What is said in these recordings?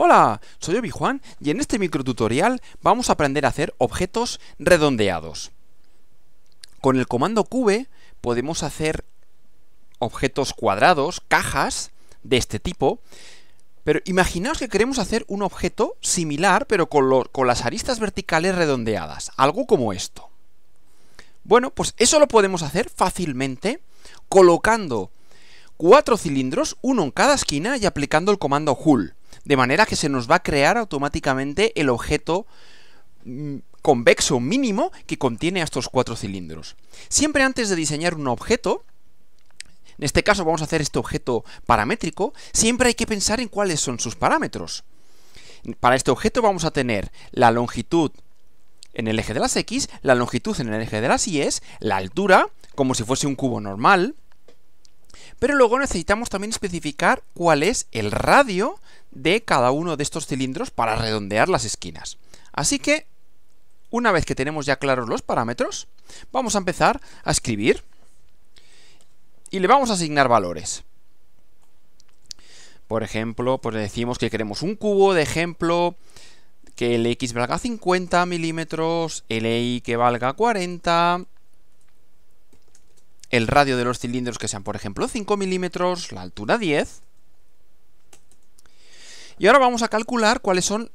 Hola, soy Obi Juan y en este microtutorial vamos a aprender a hacer objetos redondeados. Con el comando cube podemos hacer objetos cuadrados, cajas de este tipo, pero imaginaos que queremos hacer un objeto similar pero con, con las aristas verticales redondeadas, algo como esto. Bueno, pues eso lo podemos hacer fácilmente colocando cuatro cilindros, uno en cada esquina y aplicando el comando hull de manera que se nos va a crear automáticamente el objeto mm, convexo mínimo que contiene a estos cuatro cilindros. Siempre antes de diseñar un objeto, en este caso vamos a hacer este objeto paramétrico, siempre hay que pensar en cuáles son sus parámetros. Para este objeto vamos a tener la longitud en el eje de las X, la longitud en el eje de las Y, la altura, como si fuese un cubo normal, pero luego necesitamos también especificar cuál es el radio de cada uno de estos cilindros para redondear las esquinas. Así que, una vez que tenemos ya claros los parámetros, vamos a empezar a escribir y le vamos a asignar valores. Por ejemplo, pues decimos que queremos un cubo, de ejemplo, que el x valga 50 milímetros, el y que valga 40, el radio de los cilindros que sean, por ejemplo, 5 milímetros, la altura 10. Y ahora vamos a calcular cuáles son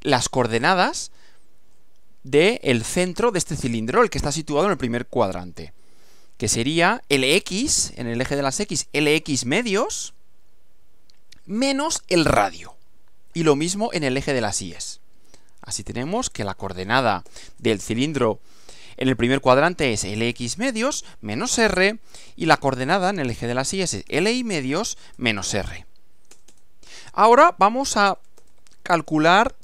las coordenadas del el centro de este cilindro, el que está situado en el primer cuadrante, que sería Lx, en el eje de las X, Lx medios, menos el radio. Y lo mismo en el eje de las Y. Así tenemos que la coordenada del cilindro en el primer cuadrante es LX medios menos R y la coordenada en el eje de las Y es LI medios menos R. Ahora vamos a calcular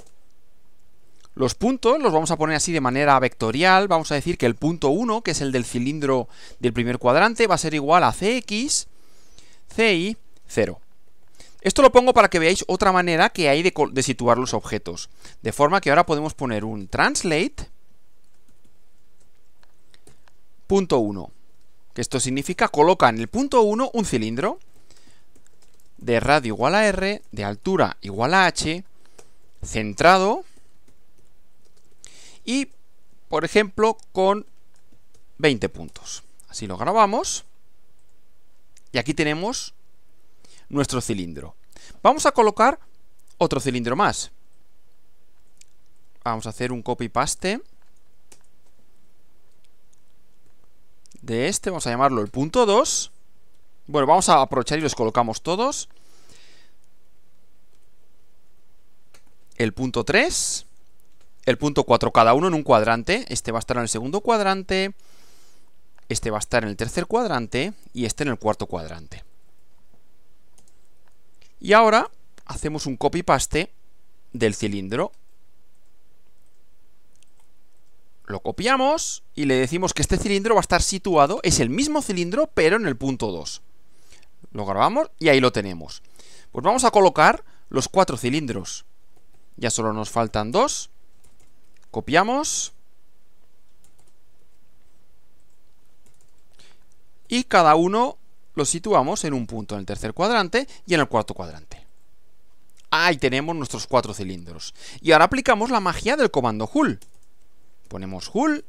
los puntos, los vamos a poner así de manera vectorial, vamos a decir que el punto 1, que es el del cilindro del primer cuadrante, va a ser igual a CX, CI, 0. Esto lo pongo para que veáis otra manera que hay de, situar los objetos. De forma que ahora podemos poner un translate punto 1. Que esto significa coloca en el punto 1 un cilindro de radio igual a R, de altura igual a H, centrado y, por ejemplo, con 20 puntos. Así lo grabamos y aquí tenemos nuestro cilindro. Vamos a colocar otro cilindro más. Vamos a hacer un copy-paste. de este, vamos a llamarlo el punto 2. Bueno, vamos a aprovechar y los colocamos todos. El punto 3. El punto 4, cada uno en un cuadrante. Este va a estar en el segundo cuadrante. Este va a estar en el tercer cuadrante. Y este en el cuarto cuadrante. Y ahora hacemos un copy-paste del cilindro lo copiamos y le decimos que este cilindro va a estar situado, es el mismo cilindro, pero en el punto 2. Lo grabamos y ahí lo tenemos. Pues vamos a colocar los cuatro cilindros. Ya solo nos faltan dos. Copiamos. Y cada uno lo situamos en un punto, en el tercer cuadrante y en el cuarto cuadrante. Ahí tenemos nuestros cuatro cilindros. Y ahora aplicamos la magia del comando Hull. Ponemos hull.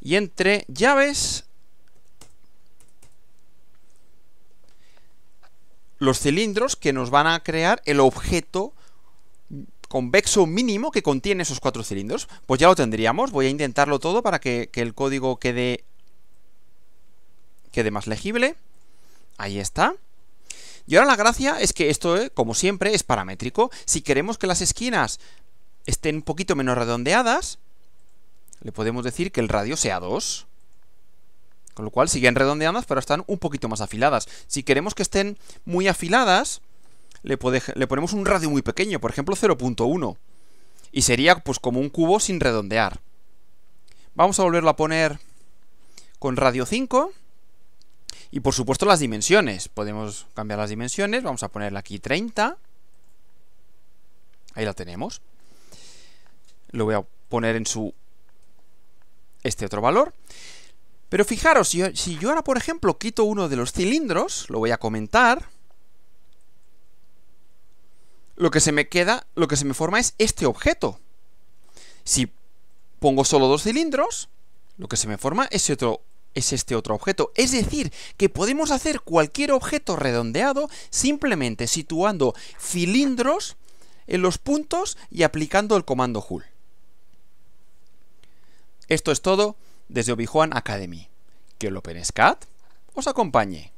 Y entre llaves... Los cilindros que nos van a crear el objeto convexo mínimo que contiene esos cuatro cilindros. Pues ya lo tendríamos. Voy a intentarlo todo para que, el código quede, quede más legible. Ahí está. Y ahora la gracia es que esto, eh, como siempre, es paramétrico. Si queremos que las esquinas estén un poquito menos redondeadas, le podemos decir que el radio sea 2. Con lo cual siguen redondeadas, pero están un poquito más afiladas. Si queremos que estén muy afiladas, le, le ponemos un radio muy pequeño, por ejemplo 0.1. Y sería pues como un cubo sin redondear. Vamos a volverlo a poner con radio 5. Y por supuesto las dimensiones. Podemos cambiar las dimensiones. Vamos a ponerle aquí 30. Ahí la tenemos. Lo voy a poner en su este otro valor. Pero fijaros, si yo, ahora, por ejemplo, quito uno de los cilindros, lo voy a comentar, lo que se me queda, lo que se me forma es este objeto. Si pongo solo dos cilindros, lo que se me forma es, es este otro objeto. Es decir, que podemos hacer cualquier objeto redondeado simplemente situando cilindros en los puntos y aplicando el comando hull. Esto es todo desde obi Academy. Que el OpenSCAD os acompañe.